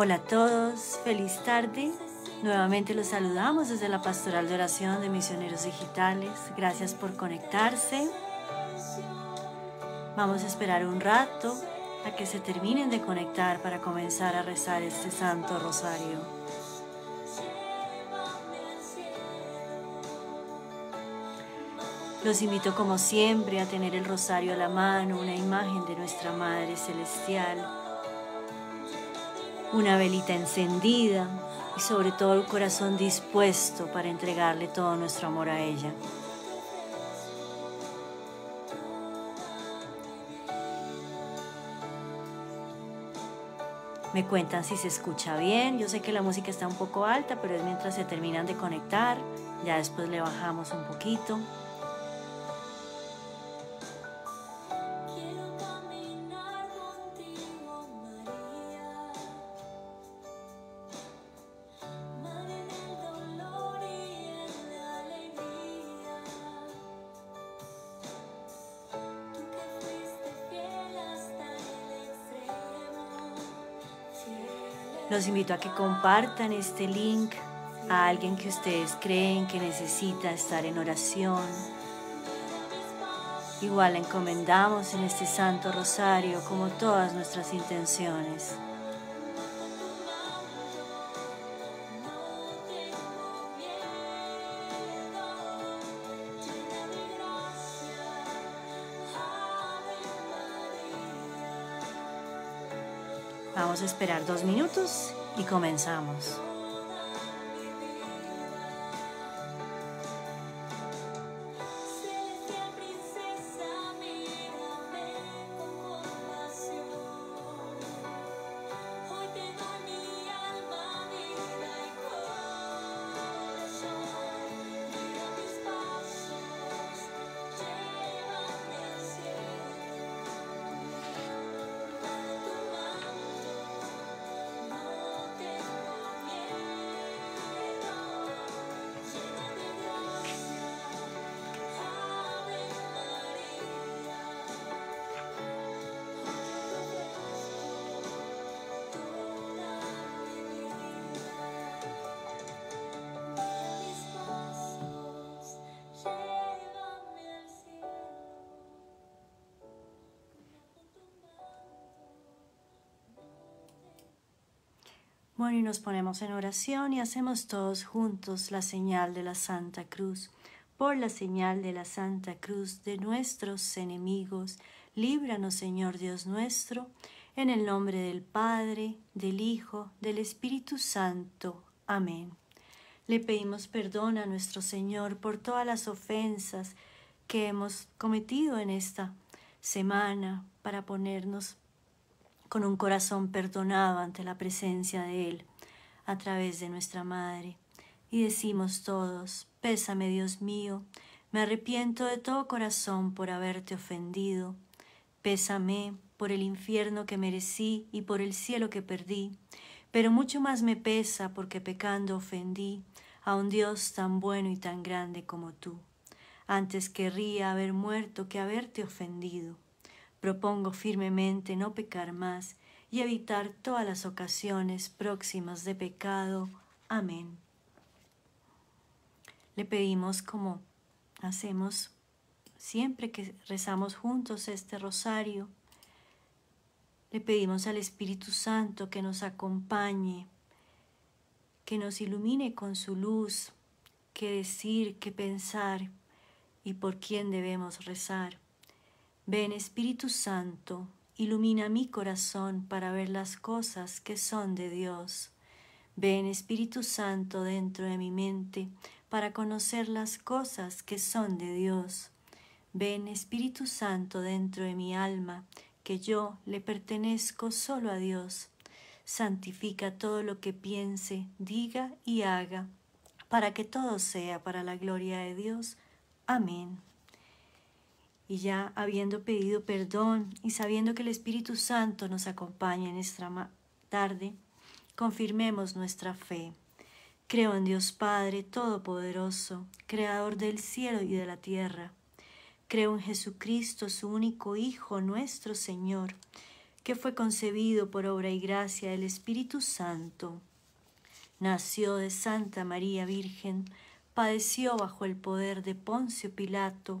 Hola a todos, feliz tarde. Nuevamente los saludamos desde la Pastoral de Oración de Misioneros Digitales. Gracias por conectarse. Vamos a esperar un rato a que se terminen de conectar para comenzar a rezar este Santo Rosario. Los invito como siempre a tener el rosario a la mano, una imagen de nuestra Madre Celestial una velita encendida y sobre todo el corazón dispuesto para entregarle todo nuestro amor a ella. Me cuentan si se escucha bien. Yo sé que la música está un poco alta, pero es mientras se terminan de conectar. Ya después le bajamos un poquito. invito a que compartan este link a alguien que ustedes creen que necesita estar en oración. Igual encomendamos en este Santo Rosario como todas nuestras intenciones. esperar dos minutos y comenzamos. Bueno, y nos ponemos en oración y hacemos todos juntos la señal de la Santa Cruz. Por la señal de la Santa Cruz de nuestros enemigos, líbranos, Señor Dios nuestro, en el nombre del Padre, del Hijo, del Espíritu Santo. Amén. Le pedimos perdón a nuestro Señor por todas las ofensas que hemos cometido en esta semana para ponernos con un corazón perdonado ante la presencia de Él a través de nuestra Madre. Y decimos todos, pésame Dios mío, me arrepiento de todo corazón por haberte ofendido, pésame por el infierno que merecí y por el cielo que perdí, pero mucho más me pesa porque pecando ofendí a un Dios tan bueno y tan grande como tú. Antes querría haber muerto que haberte ofendido. Propongo firmemente no pecar más y evitar todas las ocasiones próximas de pecado. Amén. Le pedimos como hacemos siempre que rezamos juntos este rosario, le pedimos al Espíritu Santo que nos acompañe, que nos ilumine con su luz, qué decir, qué pensar y por quién debemos rezar. Ven Espíritu Santo, ilumina mi corazón para ver las cosas que son de Dios. Ven Espíritu Santo dentro de mi mente para conocer las cosas que son de Dios. Ven Espíritu Santo dentro de mi alma, que yo le pertenezco solo a Dios. Santifica todo lo que piense, diga y haga, para que todo sea para la gloria de Dios. Amén y ya habiendo pedido perdón y sabiendo que el Espíritu Santo nos acompaña en esta tarde, confirmemos nuestra fe. Creo en Dios Padre Todopoderoso, Creador del cielo y de la tierra. Creo en Jesucristo, su único Hijo, nuestro Señor, que fue concebido por obra y gracia del Espíritu Santo. Nació de Santa María Virgen, padeció bajo el poder de Poncio Pilato,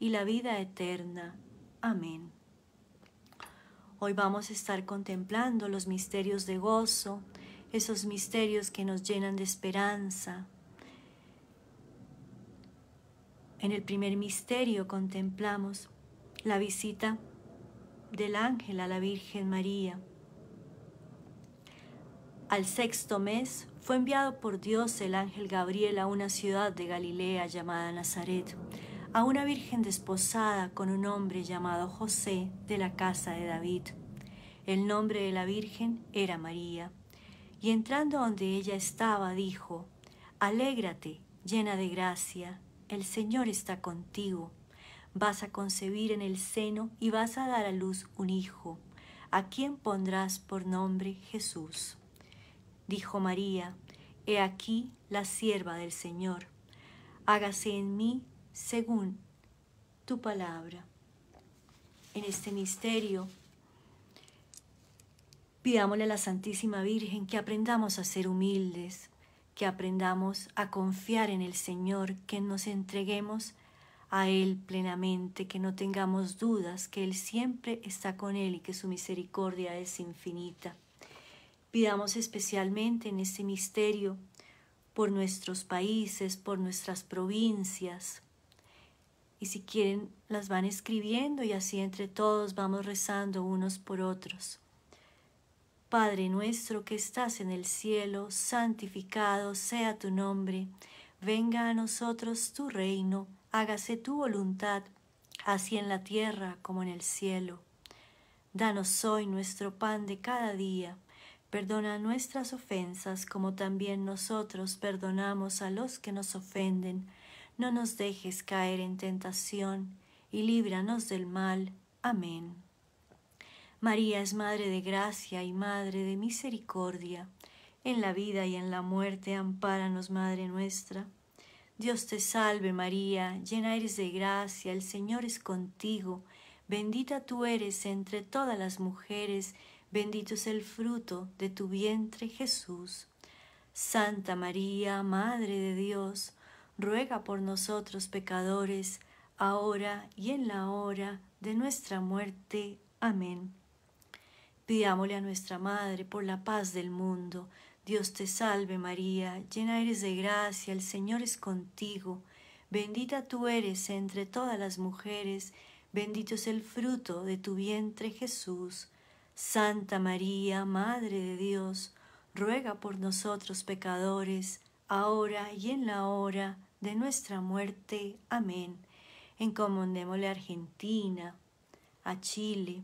y la vida eterna. Amén. Hoy vamos a estar contemplando los misterios de gozo, esos misterios que nos llenan de esperanza. En el primer misterio contemplamos la visita del ángel a la Virgen María. Al sexto mes fue enviado por Dios el ángel Gabriel a una ciudad de Galilea llamada Nazaret, a una virgen desposada con un hombre llamado José de la casa de David. El nombre de la virgen era María. Y entrando donde ella estaba, dijo, Alégrate, llena de gracia, el Señor está contigo. Vas a concebir en el seno y vas a dar a luz un hijo, a quien pondrás por nombre Jesús. Dijo María, He aquí la sierva del Señor. Hágase en mí según tu palabra. En este misterio, pidámosle a la Santísima Virgen que aprendamos a ser humildes, que aprendamos a confiar en el Señor, que nos entreguemos a Él plenamente, que no tengamos dudas, que Él siempre está con Él y que su misericordia es infinita. Pidamos especialmente en este misterio por nuestros países, por nuestras provincias, y si quieren las van escribiendo y así entre todos vamos rezando unos por otros. Padre nuestro que estás en el cielo, santificado sea tu nombre, venga a nosotros tu reino, hágase tu voluntad, así en la tierra como en el cielo. Danos hoy nuestro pan de cada día, perdona nuestras ofensas como también nosotros perdonamos a los que nos ofenden no nos dejes caer en tentación, y líbranos del mal. Amén. María es Madre de Gracia y Madre de Misericordia. En la vida y en la muerte, ampáranos, Madre nuestra. Dios te salve María, llena eres de gracia, el Señor es contigo, bendita tú eres entre todas las mujeres, bendito es el fruto de tu vientre Jesús. Santa María, Madre de Dios, ruega por nosotros pecadores, ahora y en la hora de nuestra muerte. Amén. Pidámosle a nuestra Madre por la paz del mundo. Dios te salve María, llena eres de gracia, el Señor es contigo. Bendita tú eres entre todas las mujeres, bendito es el fruto de tu vientre Jesús. Santa María, Madre de Dios, ruega por nosotros pecadores, ahora y en la hora de nuestra muerte. Amén. Encomendémosle a Argentina, a Chile,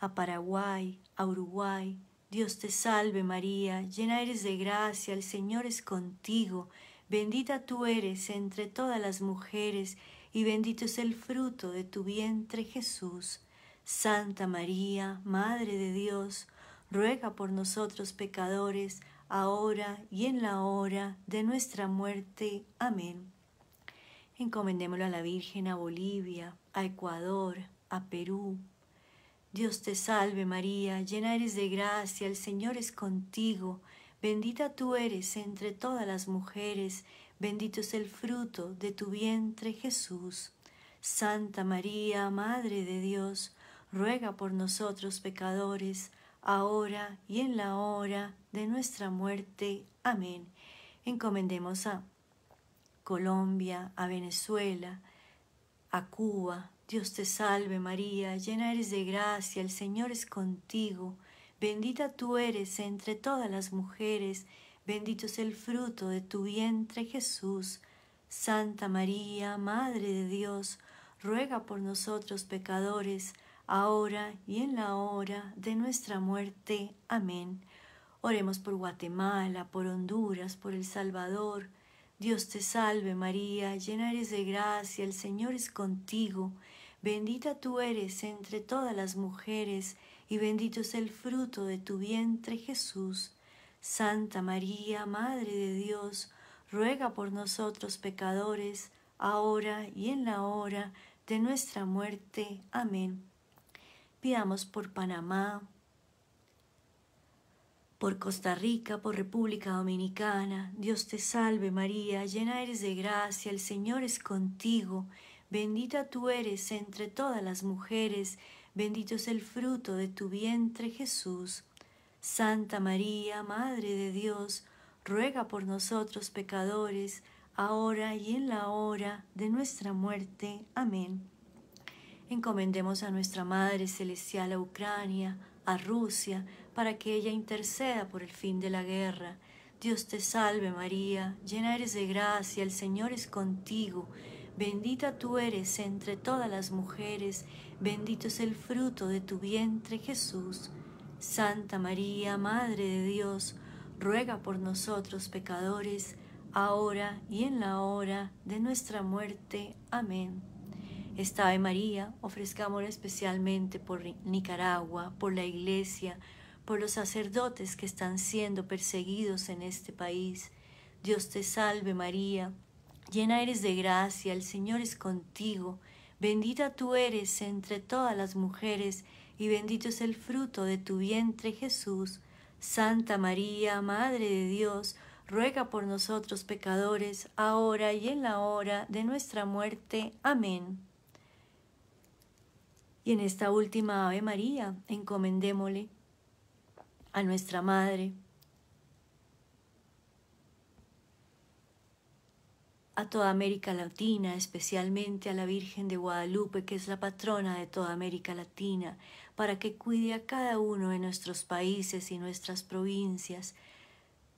a Paraguay, a Uruguay. Dios te salve María, llena eres de gracia, el Señor es contigo, bendita tú eres entre todas las mujeres, y bendito es el fruto de tu vientre Jesús. Santa María, Madre de Dios, ruega por nosotros pecadores, ahora y en la hora de nuestra muerte. Amén. Encomendémoslo a la Virgen, a Bolivia, a Ecuador, a Perú. Dios te salve María, llena eres de gracia, el Señor es contigo, bendita tú eres entre todas las mujeres, bendito es el fruto de tu vientre Jesús. Santa María, Madre de Dios, ruega por nosotros pecadores, ahora y en la hora de nuestra muerte. Amén. Encomendemos a Colombia, a Venezuela, a Cuba. Dios te salve María, llena eres de gracia, el Señor es contigo. Bendita tú eres entre todas las mujeres, bendito es el fruto de tu vientre Jesús. Santa María, Madre de Dios, ruega por nosotros pecadores, ahora y en la hora de nuestra muerte. Amén. Oremos por Guatemala, por Honduras, por El Salvador. Dios te salve María, llena eres de gracia, el Señor es contigo. Bendita tú eres entre todas las mujeres, y bendito es el fruto de tu vientre Jesús. Santa María, Madre de Dios, ruega por nosotros pecadores, ahora y en la hora de nuestra muerte. Amén pidamos por Panamá, por Costa Rica, por República Dominicana. Dios te salve María, llena eres de gracia, el Señor es contigo, bendita tú eres entre todas las mujeres, bendito es el fruto de tu vientre Jesús. Santa María, Madre de Dios, ruega por nosotros pecadores, ahora y en la hora de nuestra muerte. Amén. Encomendemos a nuestra Madre Celestial a Ucrania, a Rusia, para que ella interceda por el fin de la guerra. Dios te salve María, llena eres de gracia, el Señor es contigo. Bendita tú eres entre todas las mujeres, bendito es el fruto de tu vientre Jesús. Santa María, Madre de Dios, ruega por nosotros pecadores, ahora y en la hora de nuestra muerte. Amén. Esta Ave María, ofrezcamos especialmente por Nicaragua, por la Iglesia, por los sacerdotes que están siendo perseguidos en este país. Dios te salve María, llena eres de gracia, el Señor es contigo, bendita tú eres entre todas las mujeres, y bendito es el fruto de tu vientre Jesús. Santa María, Madre de Dios, ruega por nosotros pecadores, ahora y en la hora de nuestra muerte. Amén. Y en esta última Ave María encomendémosle a nuestra Madre, a toda América Latina, especialmente a la Virgen de Guadalupe, que es la patrona de toda América Latina, para que cuide a cada uno de nuestros países y nuestras provincias.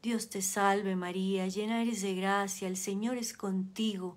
Dios te salve María, llena eres de gracia, el Señor es contigo,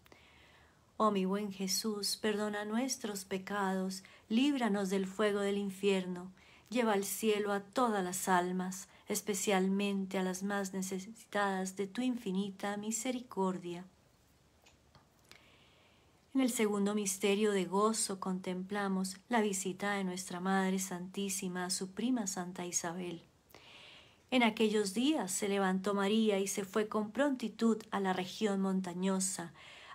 Oh mi buen Jesús, perdona nuestros pecados, líbranos del fuego del infierno, lleva al cielo a todas las almas, especialmente a las más necesitadas de tu infinita misericordia. En el segundo misterio de gozo contemplamos la visita de nuestra Madre Santísima a su prima Santa Isabel. En aquellos días se levantó María y se fue con prontitud a la región montañosa,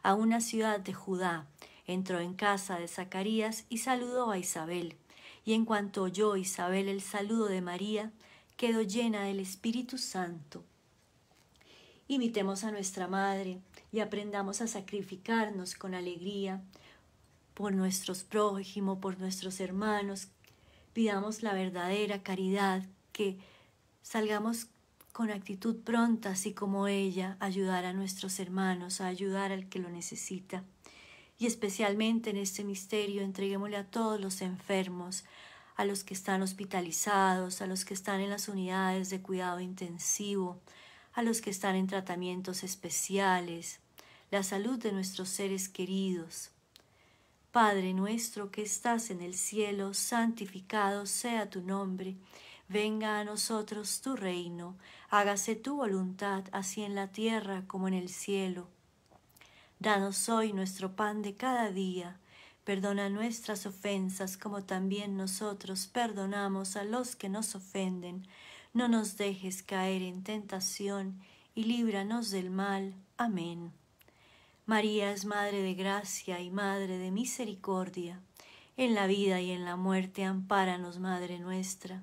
a una ciudad de Judá. Entró en casa de Zacarías y saludó a Isabel. Y en cuanto oyó Isabel el saludo de María, quedó llena del Espíritu Santo. Imitemos a nuestra Madre y aprendamos a sacrificarnos con alegría por nuestros prójimos, por nuestros hermanos. Pidamos la verdadera caridad, que salgamos con actitud pronta, así como ella, ayudar a nuestros hermanos, a ayudar al que lo necesita. Y especialmente en este misterio entreguémosle a todos los enfermos, a los que están hospitalizados, a los que están en las unidades de cuidado intensivo, a los que están en tratamientos especiales, la salud de nuestros seres queridos. Padre nuestro que estás en el cielo, santificado sea tu nombre, venga a nosotros tu reino hágase tu voluntad, así en la tierra como en el cielo. Danos hoy nuestro pan de cada día. Perdona nuestras ofensas como también nosotros perdonamos a los que nos ofenden. No nos dejes caer en tentación y líbranos del mal. Amén. María es Madre de Gracia y Madre de Misericordia. En la vida y en la muerte, ampáranos, Madre nuestra.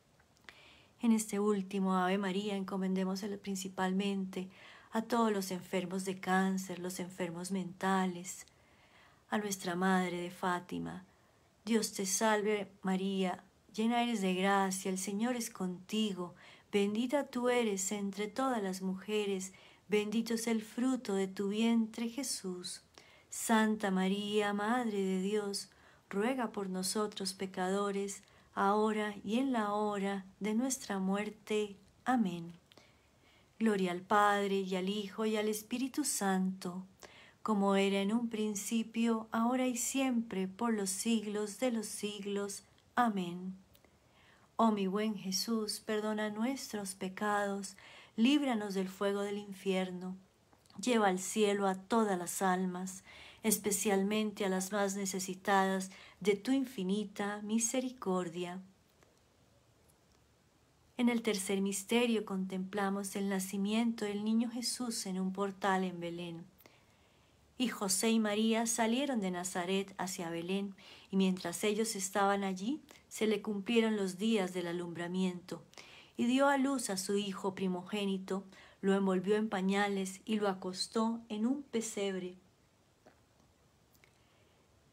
En este último Ave María encomendémoselo principalmente a todos los enfermos de cáncer, los enfermos mentales, a nuestra Madre de Fátima. Dios te salve María, llena eres de gracia, el Señor es contigo, bendita tú eres entre todas las mujeres, bendito es el fruto de tu vientre Jesús. Santa María, Madre de Dios, ruega por nosotros pecadores, ahora y en la hora de nuestra muerte. Amén. Gloria al Padre y al Hijo y al Espíritu Santo, como era en un principio, ahora y siempre, por los siglos de los siglos. Amén. Oh mi buen Jesús, perdona nuestros pecados, líbranos del fuego del infierno, lleva al cielo a todas las almas, especialmente a las más necesitadas de tu infinita misericordia. En el tercer misterio contemplamos el nacimiento del niño Jesús en un portal en Belén. Y José y María salieron de Nazaret hacia Belén, y mientras ellos estaban allí, se le cumplieron los días del alumbramiento, y dio a luz a su hijo primogénito, lo envolvió en pañales y lo acostó en un pesebre.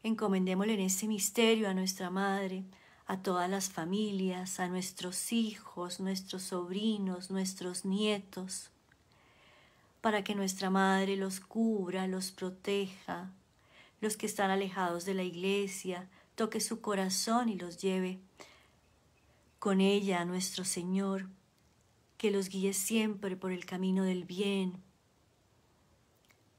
Encomendémosle en ese misterio a nuestra Madre, a todas las familias, a nuestros hijos, nuestros sobrinos, nuestros nietos, para que nuestra Madre los cubra, los proteja, los que están alejados de la iglesia, toque su corazón y los lleve con ella a nuestro Señor, que los guíe siempre por el camino del bien,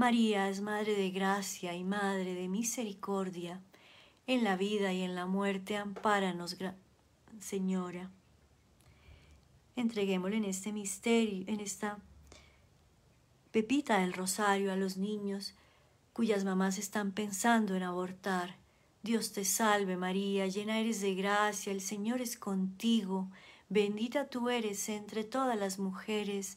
María es Madre de Gracia y Madre de Misericordia. En la vida y en la muerte, ampáranos, Señora. Entreguémosle en este misterio, en esta pepita del rosario a los niños cuyas mamás están pensando en abortar. Dios te salve María, llena eres de gracia, el Señor es contigo, bendita tú eres entre todas las mujeres,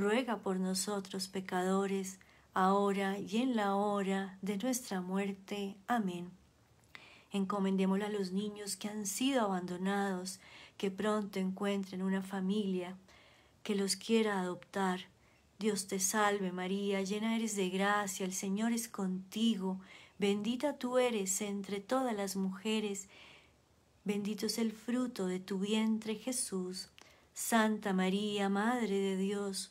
ruega por nosotros pecadores, ahora y en la hora de nuestra muerte. Amén. Encomendémosle a los niños que han sido abandonados, que pronto encuentren una familia que los quiera adoptar. Dios te salve María, llena eres de gracia, el Señor es contigo, bendita tú eres entre todas las mujeres, bendito es el fruto de tu vientre Jesús. Santa María, Madre de Dios,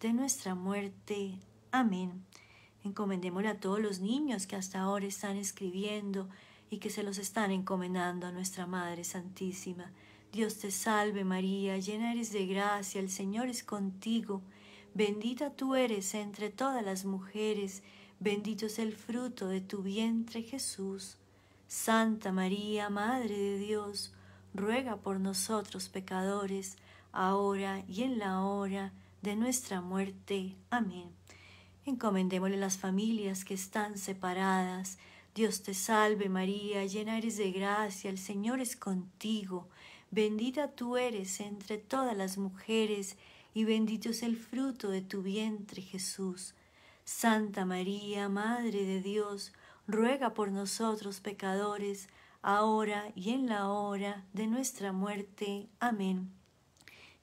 de nuestra muerte. Amén. Encomendémosle a todos los niños que hasta ahora están escribiendo y que se los están encomendando a nuestra Madre Santísima. Dios te salve María, llena eres de gracia, el Señor es contigo. Bendita tú eres entre todas las mujeres, bendito es el fruto de tu vientre Jesús. Santa María, Madre de Dios, ruega por nosotros pecadores, ahora y en la hora de nuestra muerte. Amén. Encomendémosle las familias que están separadas. Dios te salve María, llena eres de gracia, el Señor es contigo. Bendita tú eres entre todas las mujeres, y bendito es el fruto de tu vientre Jesús. Santa María, Madre de Dios, ruega por nosotros pecadores, ahora y en la hora de nuestra muerte. Amén.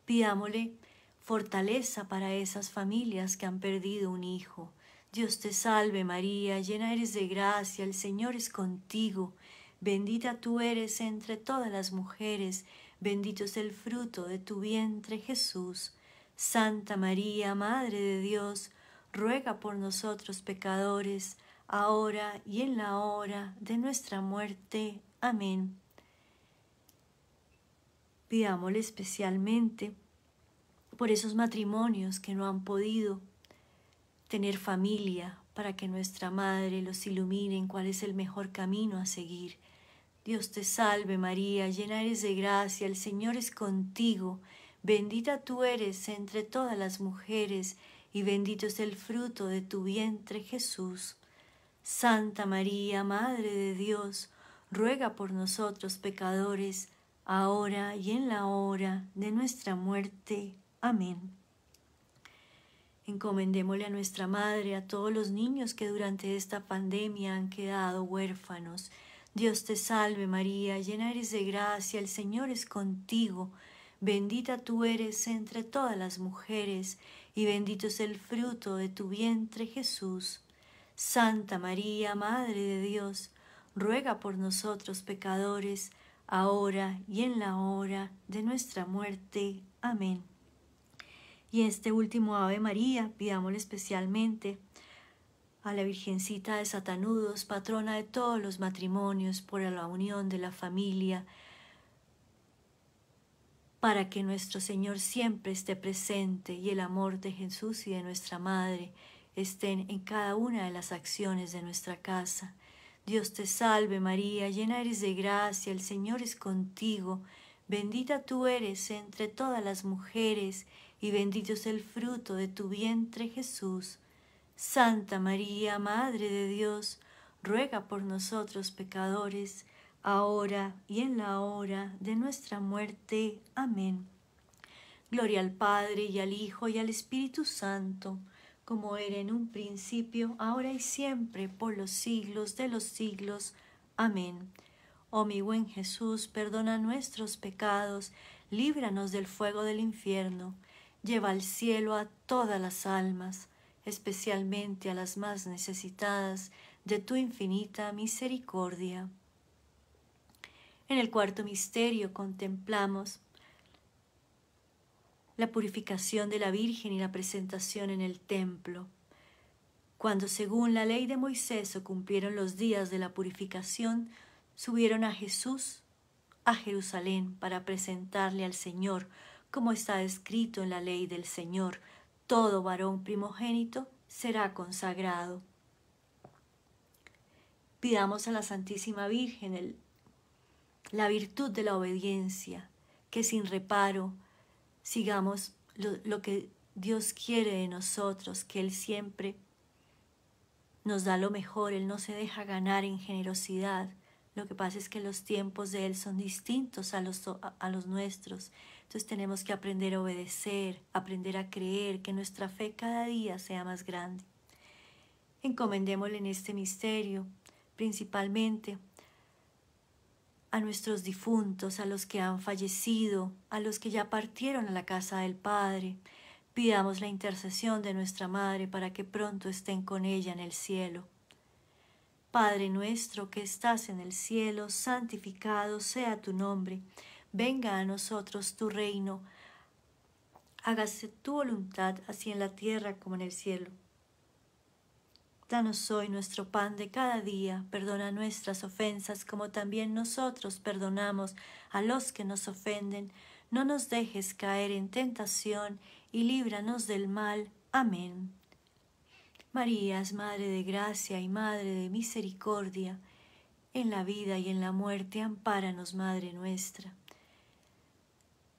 Pidámosle fortaleza para esas familias que han perdido un hijo. Dios te salve María, llena eres de gracia, el Señor es contigo, bendita tú eres entre todas las mujeres, bendito es el fruto de tu vientre Jesús. Santa María, Madre de Dios, ruega por nosotros pecadores, ahora y en la hora de nuestra muerte. Amén. Pidámosle especialmente por esos matrimonios que no han podido tener familia, para que nuestra Madre los ilumine en cuál es el mejor camino a seguir. Dios te salve María, llena eres de gracia, el Señor es contigo, bendita tú eres entre todas las mujeres, y bendito es el fruto de tu vientre Jesús. Santa María, Madre de Dios, ruega por nosotros pecadores, ahora y en la hora de nuestra muerte. Amén. Encomendémosle a nuestra Madre, a todos los niños que durante esta pandemia han quedado huérfanos. Dios te salve María, llena eres de gracia, el Señor es contigo. Bendita tú eres entre todas las mujeres, y bendito es el fruto de tu vientre Jesús. Santa María, Madre de Dios, ruega por nosotros pecadores, ahora y en la hora de nuestra muerte. Amén. Y este último Ave María, pidámosle especialmente a la Virgencita de Satanudos, patrona de todos los matrimonios, por la unión de la familia, para que nuestro Señor siempre esté presente y el amor de Jesús y de nuestra Madre estén en cada una de las acciones de nuestra casa. Dios te salve María, llena eres de gracia, el Señor es contigo, bendita tú eres entre todas las mujeres, y bendito es el fruto de tu vientre Jesús. Santa María, Madre de Dios, ruega por nosotros pecadores, ahora y en la hora de nuestra muerte. Amén. Gloria al Padre y al Hijo y al Espíritu Santo, como era en un principio, ahora y siempre, por los siglos de los siglos. Amén. Oh mi buen Jesús, perdona nuestros pecados, líbranos del fuego del infierno Lleva al cielo a todas las almas, especialmente a las más necesitadas de tu infinita misericordia. En el cuarto misterio contemplamos la purificación de la Virgen y la presentación en el templo. Cuando según la ley de Moisés o cumplieron los días de la purificación, subieron a Jesús a Jerusalén para presentarle al Señor como está escrito en la ley del Señor, todo varón primogénito será consagrado. Pidamos a la Santísima Virgen la virtud de la obediencia, que sin reparo sigamos lo, que Dios quiere de nosotros, que Él siempre nos da lo mejor, Él no se deja ganar en generosidad. Lo que pasa es que los tiempos de Él son distintos a los, a los nuestros entonces tenemos que aprender a obedecer, aprender a creer, que nuestra fe cada día sea más grande. Encomendémosle en este misterio, principalmente a nuestros difuntos, a los que han fallecido, a los que ya partieron a la casa del Padre. Pidamos la intercesión de nuestra Madre para que pronto estén con ella en el cielo. Padre nuestro que estás en el cielo, santificado sea tu nombre venga a nosotros tu reino, hágase tu voluntad así en la tierra como en el cielo. Danos hoy nuestro pan de cada día, perdona nuestras ofensas como también nosotros perdonamos a los que nos ofenden, no nos dejes caer en tentación y líbranos del mal. Amén. María es Madre de Gracia y Madre de Misericordia, en la vida y en la muerte, ampáranos, Madre nuestra.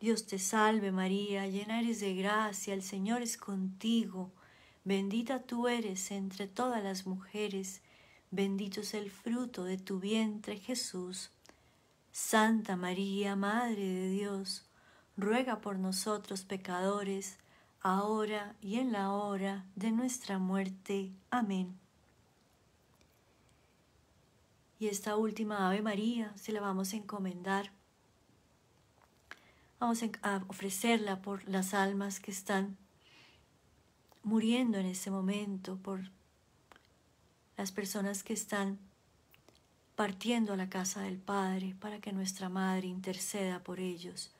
Dios te salve María, llena eres de gracia, el Señor es contigo, bendita tú eres entre todas las mujeres, bendito es el fruto de tu vientre Jesús. Santa María, Madre de Dios, ruega por nosotros pecadores, ahora y en la hora de nuestra muerte. Amén. Y esta última Ave María se la vamos a encomendar Vamos a ofrecerla por las almas que están muriendo en ese momento, por las personas que están partiendo a la casa del Padre para que nuestra Madre interceda por ellos.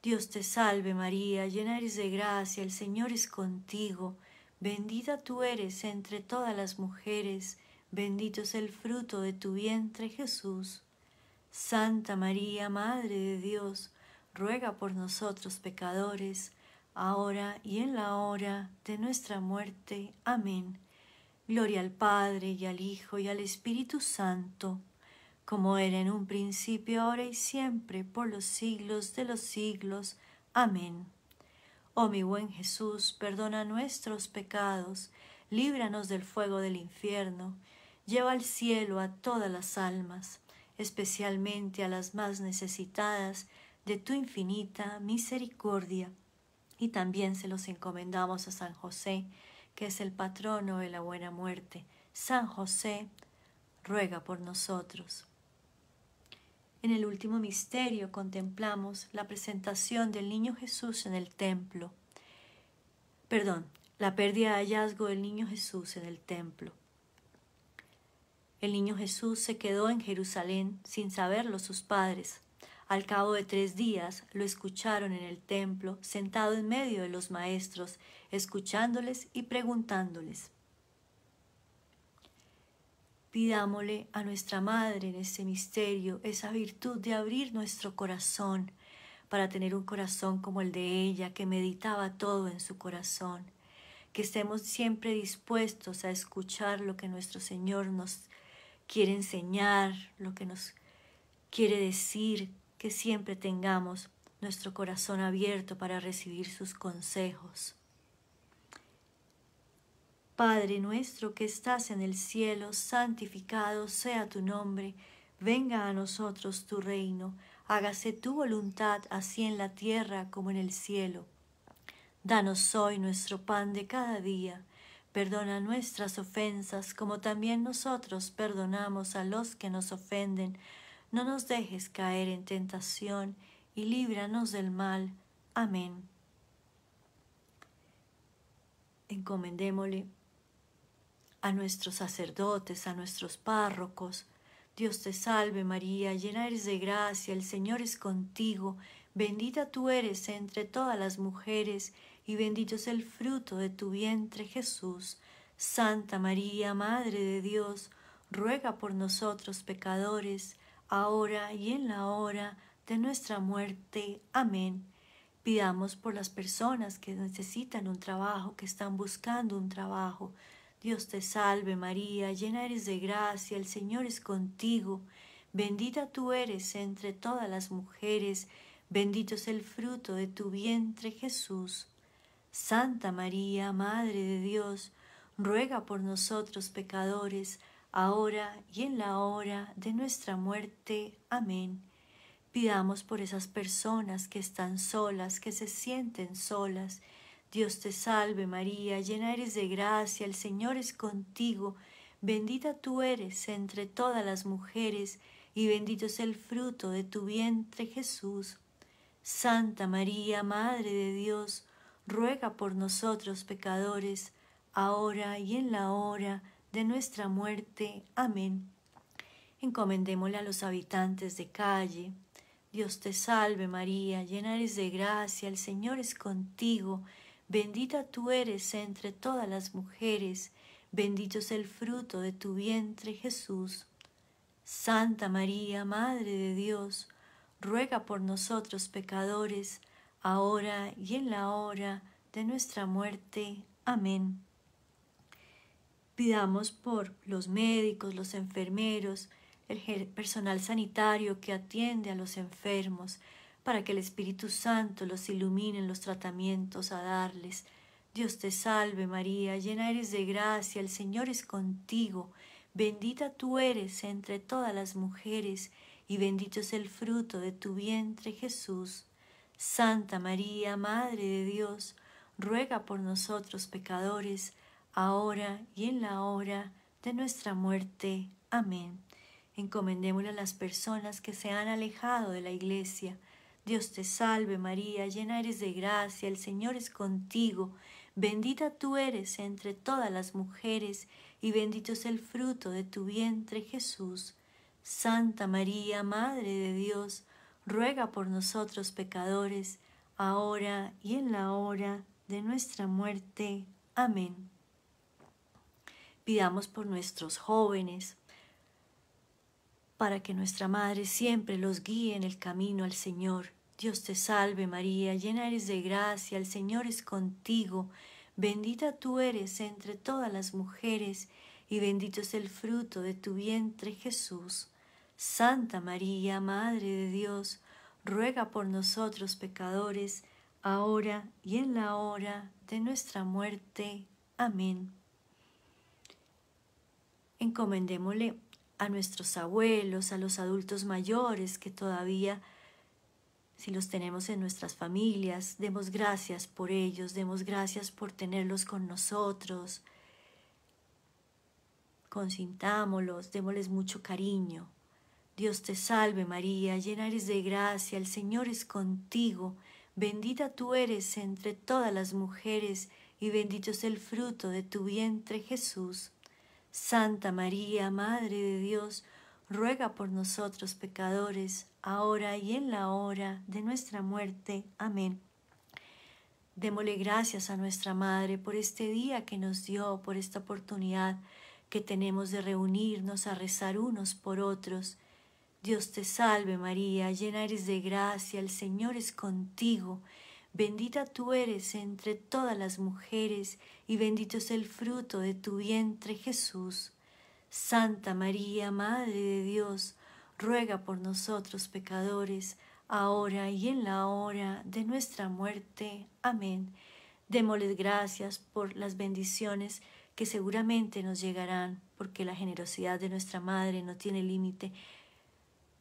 Dios te salve María, llena eres de gracia, el Señor es contigo, bendita tú eres entre todas las mujeres, bendito es el fruto de tu vientre Jesús. Santa María, Madre de Dios, ruega por nosotros pecadores, ahora y en la hora de nuestra muerte. Amén. Gloria al Padre y al Hijo y al Espíritu Santo, como era en un principio, ahora y siempre, por los siglos de los siglos. Amén. Oh mi buen Jesús, perdona nuestros pecados, líbranos del fuego del infierno, lleva al cielo a todas las almas, especialmente a las más necesitadas de tu infinita misericordia. Y también se los encomendamos a San José, que es el patrono de la buena muerte. San José, ruega por nosotros. En el último misterio contemplamos la presentación del niño Jesús en el templo. Perdón, la pérdida de hallazgo del niño Jesús en el templo. El niño Jesús se quedó en Jerusalén sin saberlo sus padres. Al cabo de tres días lo escucharon en el templo, sentado en medio de los maestros, escuchándoles y preguntándoles. Pidámosle a nuestra Madre en este misterio esa virtud de abrir nuestro corazón para tener un corazón como el de ella, que meditaba todo en su corazón. Que estemos siempre dispuestos a escuchar lo que nuestro Señor nos quiere enseñar, lo que nos quiere decir, que siempre tengamos nuestro corazón abierto para recibir sus consejos. Padre nuestro que estás en el cielo, santificado sea tu nombre, venga a nosotros tu reino, hágase tu voluntad así en la tierra como en el cielo. Danos hoy nuestro pan de cada día Perdona nuestras ofensas, como también nosotros perdonamos a los que nos ofenden. No nos dejes caer en tentación, y líbranos del mal. Amén. Encomendémosle a nuestros sacerdotes, a nuestros párrocos. Dios te salve María, llena eres de gracia, el Señor es contigo, bendita tú eres entre todas las mujeres, y bendito es el fruto de tu vientre Jesús. Santa María, Madre de Dios, ruega por nosotros pecadores, ahora y en la hora de nuestra muerte. Amén. Pidamos por las personas que necesitan un trabajo, que están buscando un trabajo. Dios te salve María, llena eres de gracia, el Señor es contigo. Bendita tú eres entre todas las mujeres, bendito es el fruto de tu vientre Jesús. Santa María, Madre de Dios, ruega por nosotros pecadores, ahora y en la hora de nuestra muerte. Amén. Pidamos por esas personas que están solas, que se sienten solas. Dios te salve María, llena eres de gracia, el Señor es contigo, bendita tú eres entre todas las mujeres, y bendito es el fruto de tu vientre Jesús. Santa María, Madre de Dios, ruega por nosotros pecadores, ahora y en la hora de nuestra muerte. Amén. Encomendémosle a los habitantes de calle. Dios te salve María, llena eres de gracia, el Señor es contigo, bendita tú eres entre todas las mujeres, bendito es el fruto de tu vientre Jesús. Santa María, Madre de Dios, ruega por nosotros pecadores, ahora y en la hora de nuestra muerte. Amén. Pidamos por los médicos, los enfermeros, el personal sanitario que atiende a los enfermos, para que el Espíritu Santo los ilumine en los tratamientos a darles. Dios te salve María, llena eres de gracia, el Señor es contigo, bendita tú eres entre todas las mujeres, y bendito es el fruto de tu vientre Jesús. Santa María, Madre de Dios, ruega por nosotros pecadores, ahora y en la hora de nuestra muerte. Amén. Encomendémosle a las personas que se han alejado de la Iglesia. Dios te salve María, llena eres de gracia, el Señor es contigo, bendita tú eres entre todas las mujeres, y bendito es el fruto de tu vientre Jesús. Santa María, Madre de Dios, ruega por nosotros pecadores, ahora y en la hora de nuestra muerte. Amén. Pidamos por nuestros jóvenes, para que nuestra Madre siempre los guíe en el camino al Señor. Dios te salve María, llena eres de gracia, el Señor es contigo, bendita tú eres entre todas las mujeres, y bendito es el fruto de tu vientre Jesús. Santa María, Madre de Dios, ruega por nosotros pecadores, ahora y en la hora de nuestra muerte. Amén. Encomendémosle a nuestros abuelos, a los adultos mayores que todavía, si los tenemos en nuestras familias, demos gracias por ellos, demos gracias por tenerlos con nosotros, consintámoslos, démosles mucho cariño. Dios te salve María, llena eres de gracia, el Señor es contigo, bendita tú eres entre todas las mujeres, y bendito es el fruto de tu vientre Jesús. Santa María, Madre de Dios, ruega por nosotros pecadores, ahora y en la hora de nuestra muerte. Amén. Démosle gracias a nuestra Madre por este día que nos dio, por esta oportunidad que tenemos de reunirnos a rezar unos por otros Dios te salve María, llena eres de gracia, el Señor es contigo, bendita tú eres entre todas las mujeres, y bendito es el fruto de tu vientre Jesús. Santa María, Madre de Dios, ruega por nosotros pecadores, ahora y en la hora de nuestra muerte. Amén. Démosles gracias por las bendiciones que seguramente nos llegarán, porque la generosidad de nuestra Madre no tiene límite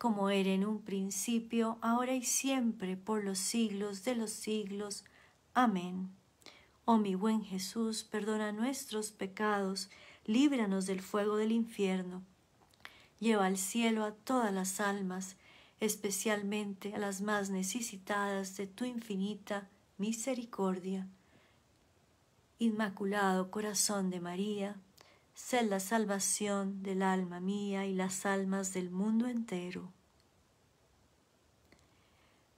como era en un principio, ahora y siempre, por los siglos de los siglos. Amén. Oh mi buen Jesús, perdona nuestros pecados, líbranos del fuego del infierno. Lleva al cielo a todas las almas, especialmente a las más necesitadas de tu infinita misericordia. Inmaculado Corazón de María, Sed la salvación del alma mía y las almas del mundo entero.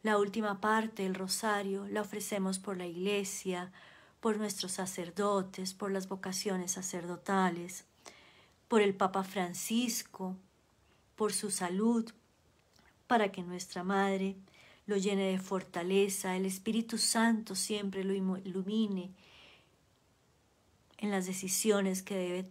La última parte del rosario la ofrecemos por la iglesia, por nuestros sacerdotes, por las vocaciones sacerdotales, por el Papa Francisco, por su salud, para que nuestra Madre lo llene de fortaleza, el Espíritu Santo siempre lo ilumine en las decisiones que debe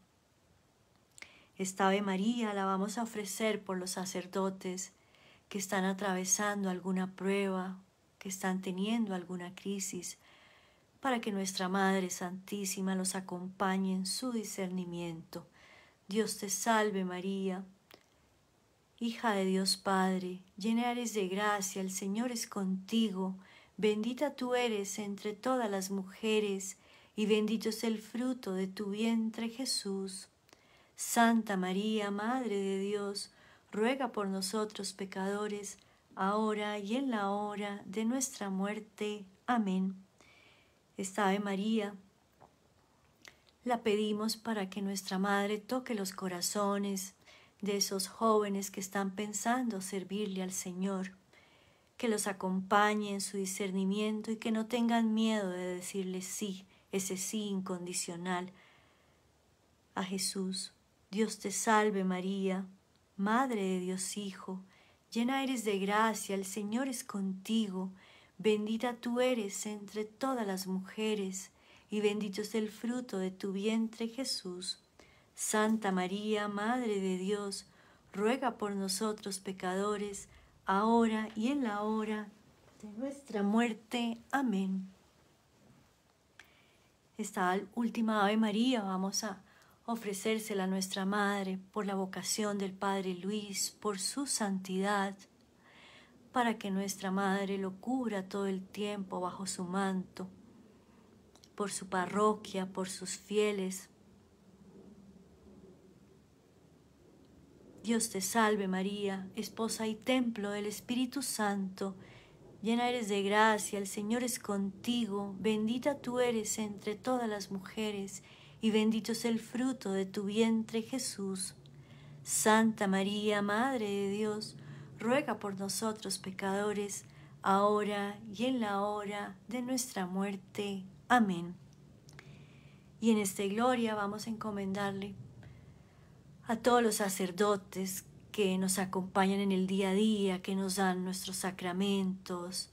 Esta Ave María la vamos a ofrecer por los sacerdotes que están atravesando alguna prueba, que están teniendo alguna crisis, para que nuestra Madre Santísima los acompañe en su discernimiento. Dios te salve María, hija de Dios Padre, llena eres de gracia, el Señor es contigo, bendita tú eres entre todas las mujeres, y bendito es el fruto de tu vientre Jesús. Santa María, Madre de Dios, ruega por nosotros pecadores, ahora y en la hora de nuestra muerte. Amén. Esta María la pedimos para que nuestra Madre toque los corazones de esos jóvenes que están pensando servirle al Señor, que los acompañe en su discernimiento y que no tengan miedo de decirle sí, ese sí incondicional a Jesús. Dios te salve María, Madre de Dios Hijo, llena eres de gracia, el Señor es contigo, bendita tú eres entre todas las mujeres, y bendito es el fruto de tu vientre Jesús. Santa María, Madre de Dios, ruega por nosotros pecadores, ahora y en la hora de nuestra muerte. Amén. Esta última Ave María vamos a ofrecérsela a nuestra Madre por la vocación del Padre Luis, por su santidad, para que nuestra Madre lo cubra todo el tiempo bajo su manto, por su parroquia, por sus fieles. Dios te salve María, esposa y templo del Espíritu Santo, llena eres de gracia, el Señor es contigo, bendita tú eres entre todas las mujeres, y bendito es el fruto de tu vientre Jesús. Santa María, Madre de Dios, ruega por nosotros pecadores, ahora y en la hora de nuestra muerte. Amén. Y en esta gloria vamos a encomendarle a todos los sacerdotes que nos acompañan en el día a día, que nos dan nuestros sacramentos,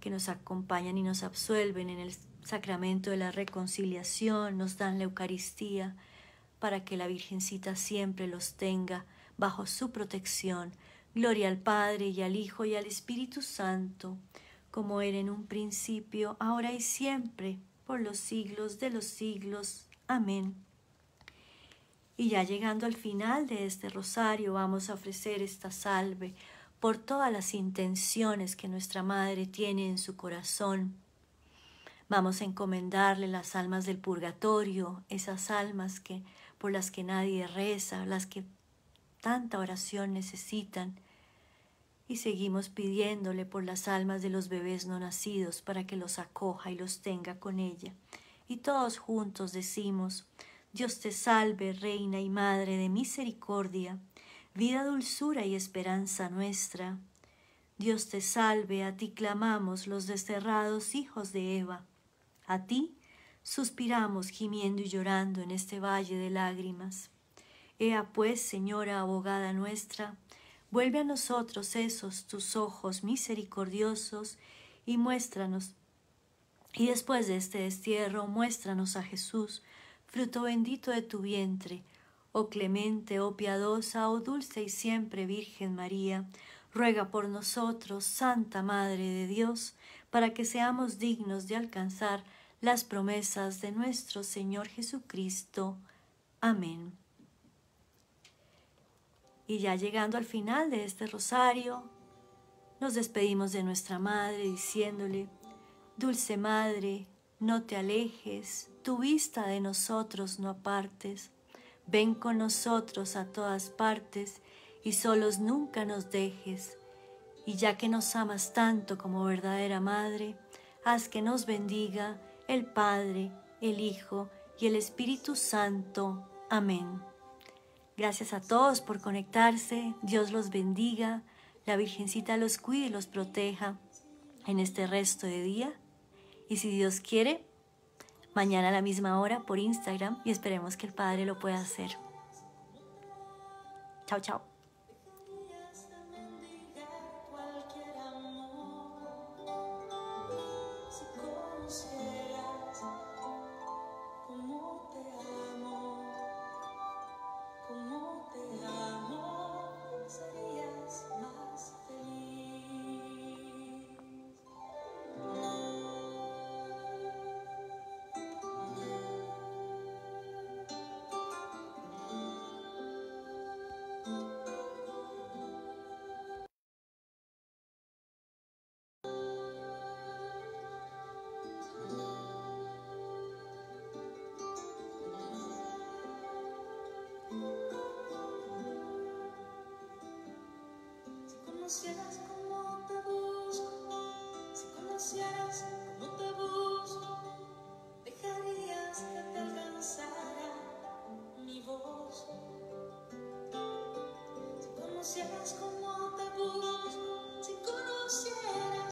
que nos acompañan y nos absuelven en el sacramento de la reconciliación, nos dan la Eucaristía, para que la Virgencita siempre los tenga bajo su protección. Gloria al Padre y al Hijo y al Espíritu Santo, como era en un principio, ahora y siempre, por los siglos de los siglos. Amén. Y ya llegando al final de este rosario, vamos a ofrecer esta salve por todas las intenciones que nuestra Madre tiene en su corazón Vamos a encomendarle las almas del purgatorio, esas almas que por las que nadie reza, las que tanta oración necesitan. Y seguimos pidiéndole por las almas de los bebés no nacidos para que los acoja y los tenga con ella. Y todos juntos decimos, Dios te salve, Reina y Madre de Misericordia, vida, dulzura y esperanza nuestra. Dios te salve, a ti clamamos los desterrados hijos de Eva a ti suspiramos gimiendo y llorando en este valle de lágrimas. Ea pues, Señora abogada nuestra, vuelve a nosotros esos tus ojos misericordiosos y muéstranos. Y después de este destierro, muéstranos a Jesús, fruto bendito de tu vientre. Oh clemente, oh piadosa, oh dulce y siempre Virgen María, ruega por nosotros, Santa Madre de Dios, para que seamos dignos de alcanzar las promesas de nuestro Señor Jesucristo. Amén. Y ya llegando al final de este rosario, nos despedimos de nuestra Madre diciéndole, Dulce Madre, no te alejes, tu vista de nosotros no apartes, ven con nosotros a todas partes y solos nunca nos dejes. Y ya que nos amas tanto como verdadera Madre, haz que nos bendiga el Padre, el Hijo y el Espíritu Santo. Amén. Gracias a todos por conectarse. Dios los bendiga. La Virgencita los cuide y los proteja en este resto de día. Y si Dios quiere, mañana a la misma hora por Instagram y esperemos que el Padre lo pueda hacer. Chao, chao.